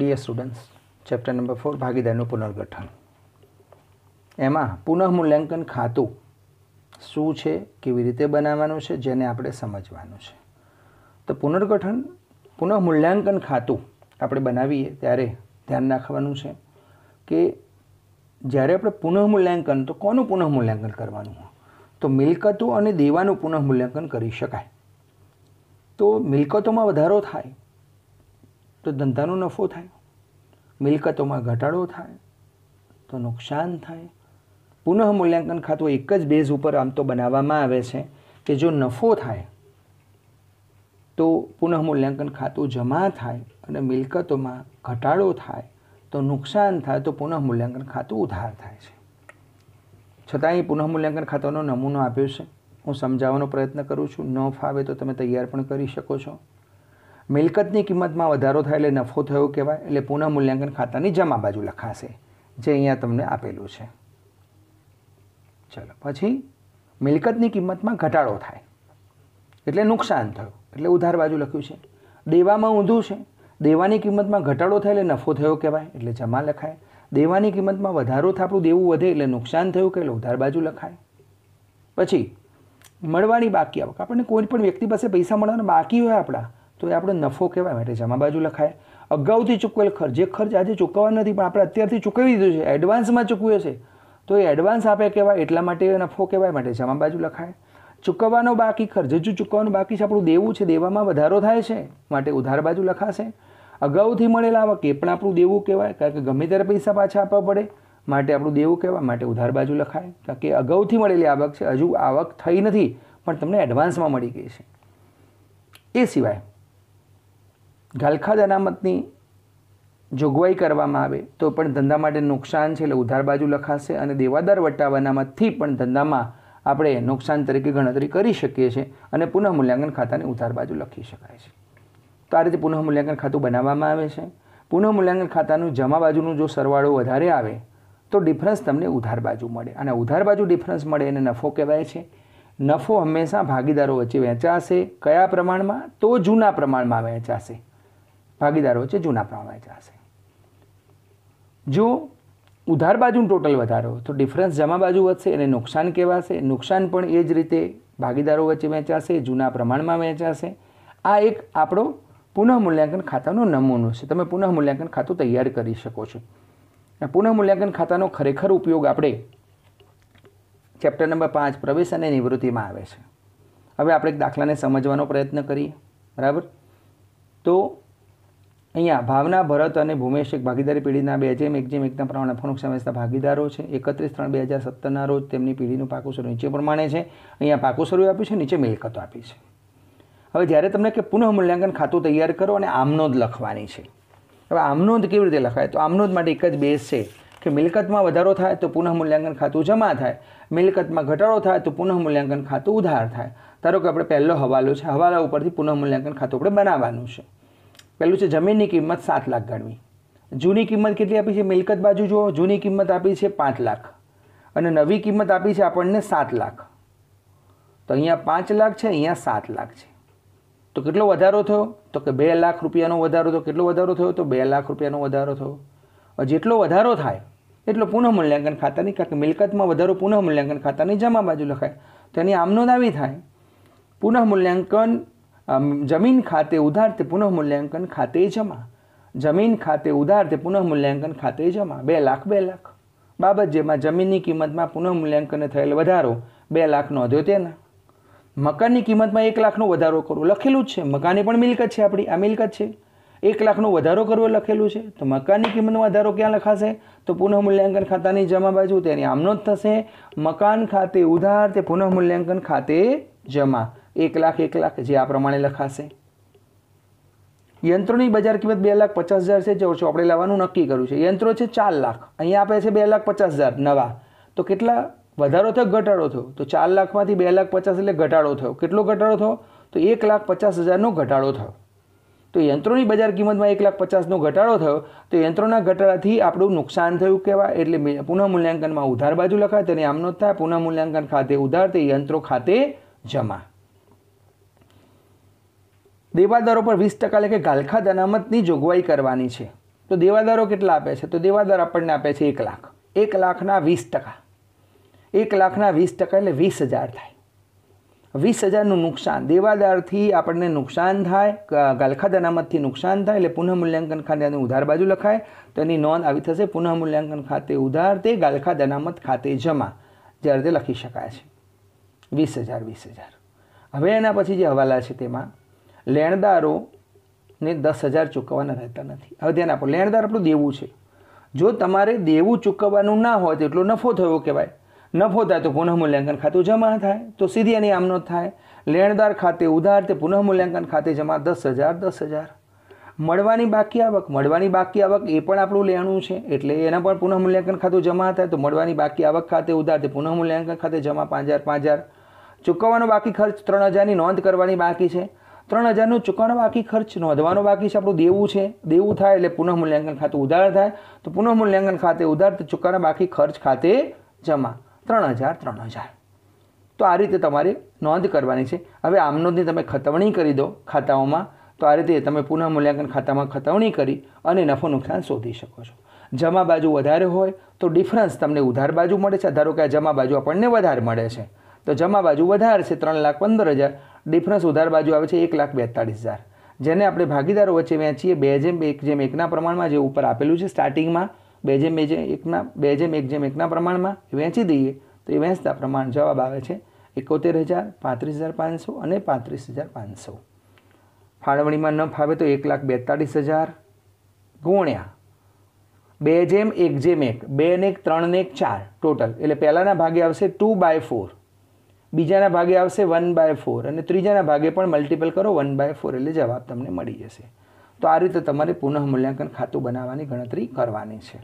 DS students chapter number four ભાગીદારનું પુનર્ગઠન એમાં પુનઃમૂલ્યાંકન ખાતું શું છે કેવી રીતે બનાવવાનું છે જેને આપણે સમજવાનું છે તો પુનર્ગઠન પુનઃમૂલ્યાંકન ખાતું આપણે બનાવીએ ત્યારે ધ્યાન રાખવાનું છે કે જ્યારે આપણે પુનઃમૂલ્યાંકન તો કોનું પુનઃમૂલ્યાંકન કરવાનું તો મિલકતો અને દેવાનું પુનઃમૂલ્યાંકન કરી શકાય તો મિલકતોમાં વધારો થાય તો ધંધાનો નફો થાય મિલકતોમાં ઘટાડો થાય તો નુકસાન થાય પુનઃ મૂલ્યાંકન ખાતું એક જ બેઝ ઉપર આમ તો બનાવવામાં આવે છે કે જો નફો થાય તો પુનઃ મૂલ્યાંકન ખાતું જમા થાય અને મિલકતોમાં ઘટાડો થાય તો નુકસાન થાય તો પુનઃ મૂલ્યાંકન ખાતું ઉધાર થાય છે છતાં એ પુનઃ મૂલ્યાંકન ખાતાનો નમૂનો આપ્યો છે હું સમજાવવાનો પ્રયત્ન કરું છું ન ફાવે તો તમે તૈયાર પણ કરી શકો છો મિલકતની કિંમતમાં વધારો થાય એટલે નફો થયો કહેવાય એટલે પુનઃ મૂલ્યાંકન ખાતાની જમા બાજુ લખાશે જે અહીંયા તમને આપેલું છે ચલો પછી મિલકતની કિંમતમાં ઘટાડો થાય એટલે નુકસાન થયું એટલે ઉધાર બાજુ લખ્યું છે દેવામાં ઊંધું છે દેવાની કિંમતમાં ઘટાડો થાય એટલે નફો થયો કહેવાય એટલે જમા લખાય દેવાની કિંમતમાં વધારો થાય આપણું દેવું વધે એટલે નુકસાન થયું કે એટલે ઉધાર બાજુ લખાય પછી મળવાની બાકી આવક આપણને કોઈ પણ વ્યક્તિ પાસે પૈસા મળવાના બાકી હોય આપણા તો એ આપણો નફો કહેવાય માટે જમા બાજુ લખાય અગાઉથી ચૂકવેલ ખર્ચ જે ખર્ચ આજે ચૂકવવાનો નથી પણ આપણે અત્યારથી ચૂકવી દીધું છે એડવાન્સમાં ચૂકવ્યો છે તો એ એડવાન્સ આપે કહેવાય એટલા માટે નફો કહેવાય માટે જમા બાજુ લખાય ચૂકવવાનો બાકી ખર્ચ હજુ ચૂકવવાનું બાકી છે આપણું દેવું છે દેવામાં વધારો થાય છે માટે ઉધાર બાજુ લખાશે અગાઉથી મળેલા આવક એ પણ આપણું દેવું કહેવાય કારણ કે ગમે ત્યારે પૈસા પાછા આપવા પડે માટે આપણું દેવું કહેવાય માટે ઉધાર બાજુ લખાય કારણ કે અગાઉથી મળેલી આવક છે હજુ આવક થઈ નથી પણ તમને એડવાન્સમાં મળી ગઈ છે એ સિવાય ઘાલખાદ અનામતની જોગવાઈ કરવામાં આવે તો પણ ધંધા માટે નુકસાન છે એટલે ઉધાર બાજુ લખાશે અને દેવાદાર વટાવનામાંથી પણ ધંધામાં આપણે નુકસાન તરીકે ગણતરી કરી શકીએ છીએ અને પુનઃમૂલ્યાંકન ખાતાને ઉધાર બાજુ લખી શકાય છે તો આ રીતે પુનઃમૂલ્યાંકન ખાતું બનાવવામાં આવે છે પુનઃમૂલ્યાંકન ખાતાનું જમા બાજુનું જો સરવાળો વધારે આવે તો ડિફરન્સ તમને ઉધાર બાજુ મળે અને ઉધાર બાજુ ડિફરન્સ મળે એને નફો કહેવાય છે નફો હંમેશા ભાગીદારો વચ્ચે વહેંચાશે કયા પ્રમાણમાં તો જૂના પ્રમાણમાં વહેંચાશે ભાગીદારો વચ્ચે જૂના પ્રમાણે વહેંચાશે જો ઉધાર બાજુનું ટોટલ વધારો તો ડિફરન્સ જમા બાજુ વધશે અને નુકસાન કહેવાશે નુકસાન પણ એ જ રીતે ભાગીદારો વચ્ચે વહેંચાશે જૂના પ્રમાણમાં વહેંચાશે આ એક આપણો પુનઃમૂલ્યાંકન ખાતાનો નમૂનો છે તમે પુનઃમૂલ્યાંકન ખાતું તૈયાર કરી શકો છો પુનઃમૂલ્યાંકન ખાતાનો ખરેખર ઉપયોગ આપણે ચેપ્ટર નંબર પાંચ પ્રવેશ અને નિવૃત્તિમાં આવે છે હવે આપણે એક દાખલાને સમજવાનો પ્રયત્ન કરીએ બરાબર તો અહીંયા ભાવના ભરત અને ભૂમેશિક ભાગીદારી પેઢીના બે જેમ એક જેમ એકના પ્રમાણે નફો નુકસાન ભાગીદારો છે એકત્રીસ ત્રણ બે હજાર સત્તરના રોજ તેમની પેઢીનું પાકું સ્વરૂપ નીચે પ્રમાણે છે અહીંયા પાકું સ્વરૂપ આપ્યું છે નીચે મિલકતો આપી છે હવે જ્યારે તમને કે પુનઃ મૂલ્યાંકન ખાતું તૈયાર કરો અને આમનોંધ લખવાની છે હવે આમનોંધ કેવી રીતે લખાય તો આમનોંધ માટે એક જ બેઝ છે કે મિલકતમાં વધારો થાય તો પુનઃ મૂલ્યાંકન ખાતું જમા થાય મિલકતમાં ઘટાડો થાય તો પુનઃ મૂલ્યાંકન ખાતું ઉધાર થાય ધારો કે આપણે પહેલો હવાલો છે હવાલા ઉપરથી પુનઃમૂલ્યાંકન ખાતું આપણે બનાવવાનું છે પહેલું છે જમીનની કિંમત સાત લાખ ગણવી જૂની કિંમત કેટલી આપી છે મિલકત બાજુ જુઓ જૂની કિંમત આપી છે પાંચ લાખ અને નવી કિંમત આપી છે આપણને સાત લાખ તો અહીંયા પાંચ લાખ છે અહીંયા સાત લાખ છે તો કેટલો વધારો થયો તો કે બે લાખ રૂપિયાનો વધારો થયો કેટલો વધારો થયો તો બે લાખ રૂપિયાનો વધારો થયો જેટલો વધારો થાય એટલો પુનઃ મૂલ્યાંકન ખાતાની કારણ કે મિલકતમાં વધારો પુનઃ મૂલ્યાંકન ખાતાની જમા બાજુ લખાય તો એની આમનો દાવી થાય પુનઃ મૂલ્યાંકન જમીન ખાતે ઉધાર તે પુનઃમૂલ્યાંકન ખાતે જમા જમીન ખાતે ઉધાર તે પુનઃમૂલ્યાંકન ખાતે જમા બે લાખ બે લાખ બાબત જેમાં જમીનની કિંમતમાં પુનઃમૂલ્યાંકન થયેલ વધારો બે લાખ નોંધ્યો તેના મકાનની કિંમતમાં એક લાખનો વધારો કરવો લખેલું જ છે મકાનની પણ મિલકત છે આપણી આ મિલકત છે એક લાખનો વધારો કરવો લખેલું છે તો મકાનની કિંમતનો વધારો ક્યાં લખાશે તો પુનઃમૂલ્યાંકન ખાતાની જમા બાજુ તેની આમનો જ થશે મકાન ખાતે ઉધાર તે પુનઃમૂલ્યાંકન ખાતે જમા એક લાખ એક લાખ જે આ પ્રમાણે લખાશે યંત્રોની બજાર કિંમત બે લાખ પચાસ હજાર છે જો આપણે લાવવાનું નક્કી કર્યું છે યંત્રો છે ચાર લાખ અહીંયા આપે છે બે લાખ પચાસ હજાર નવા તો કેટલા વધારો થયો ઘટાડો થયો તો ચાર લાખમાંથી બે લાખ પચાસ એટલે ઘટાડો થયો કેટલો ઘટાડો થયો તો એક લાખ પચાસ હજારનો ઘટાડો થયો તો યંત્રોની બજાર કિંમતમાં એક લાખ પચાસનો ઘટાડો થયો તો યંત્રોના ઘટાડાથી આપણું નુકસાન થયું કહેવાય એટલે પુનઃમૂલ્યાંકનમાં ઉધાર બાજુ લખાય તેને આમનો થાય પુનઃમૂલ્યાંકન ખાતે ઉધાર તે યંત્રો ખાતે જમા દેવાદારો પર વીસ ટકા લેખે ગાલખાદ અનામતની જોગવાઈ કરવાની છે તો દેવાદારો કેટલા આપે છે તો દેવાદાર આપણને આપે છે એક લાખ એક લાખના વીસ ટકા એક લાખના વીસ ટકા એટલે વીસ હજાર થાય વીસ હજારનું નુકસાન દેવાદારથી આપણને નુકસાન થાય ગાલખાદ અનામતથી નુકસાન થાય એટલે પુનઃમૂલ્યાંકન ખાતે આની ઉધાર બાજુ લખાય તો એની નોંધ આવી થશે પુનઃમૂલ્યાંકન ખાતે ઉધાર તે ગાલખાદ અનામત ખાતે જમા જ્યારે તે લખી શકાય છે વીસ હજાર વીસ હજાર હવે એના પછી જે હવાલા છે તેમાં લેણદારોને દસ હજાર ચૂકવવાના રહેતા નથી હવે ધ્યાન આપો લેણદાર આપણું દેવું છે જો તમારે દેવું ચૂકવવાનું ના હોય તો એટલો નફો થયો કહેવાય નફો થાય તો પુનઃમૂલ્યાંકન ખાતું જમા થાય તો સીધી એની આમનો થાય લેણદાર ખાતે ઉધાર તે પુનઃમૂલ્યાંકન ખાતે જમા દસ હજાર દસ હજાર મળવાની બાકી આવક મળવાની બાકી આવક એ પણ આપણું લેણું છે એટલે એના પણ પુનઃમૂલ્યાંકન ખાતું જમા થાય તો મળવાની બાકી આવક ખાતે ઉધાર તે પુનઃમૂલ્યાંકન ખાતે જમા પાંચ હજાર પાંચ હજાર ચૂકવવાનો બાકી ખર્ચ ત્રણ હજારની નોંધ કરવાની બાકી છે ત્રણ હજારનું ચૂકવવાનો બાકી ખર્ચ નોંધવાનો બાકી છે આપણું દેવું છે દેવું થાય એટલે પુનઃ મૂલ્યાંકન ખાતે ઉધાર થાય તો પુનઃ મૂલ્યાંકન ખાતે ઉધાર તો ચૂકવવાના બાકી ખર્ચ ખાતે જમા ત્રણ હજાર ત્રણ હજાર તો આ રીતે તમારે નોંધ કરવાની છે હવે આમ નોંધની તમે ખતવણી કરી દો ખાતાઓમાં તો આ રીતે તમે પુનઃમૂલ્યાંકન ખાતામાં ખતવણી કરી અને નફો નુકસાન શોધી શકો છો જમા બાજુ વધારે હોય તો ડિફરન્સ તમને ઉધાર બાજુ મળે છે ધારો કે આ જમા બાજુ આપણને વધારે મળે છે તો જમા બાજુ વધારે છે ત્રણ લાખ પંદર હજાર ડિફરન્સ ઉધાર બાજુ આવે છે એક લાખ બેતાળીસ હજાર જેને આપણે ભાગીદારો વચ્ચે વેચીએ બે જેમ એક જેમ એકના પ્રમાણમાં જે ઉપર આપેલું છે સ્ટાર્ટિંગમાં બે જેમ બે જેમ એકના બે જેમ એક જેમ એકના પ્રમાણમાં વહેંચી દઈએ તો એ વહેંચતા પ્રમાણ જવાબ આવે છે એકોતેર હજાર પાંત્રીસ હજાર પાંચસો અને પાંત્રીસ હજાર પાંચસો ફાળવણીમાં ન ફાવે તો એક લાખ બેતાળીસ હજાર ગુણ્યા બે જેમ એક જેમ એક બે ને એક ત્રણ ને એક ચાર ટોટલ એટલે પહેલાંના ભાગે આવશે ટુ બાય ફોર બીજાના ભાગે આવશે વન બાય ફોર અને ત્રીજાના ભાગે પણ મલ્ટિપલ કરો વન બાય ફોર એટલે જવાબ તમને મળી જશે તો આ રીતે તમારે પુનઃ મૂલ્યાંકન ખાતું બનાવવાની ગણતરી કરવાની છે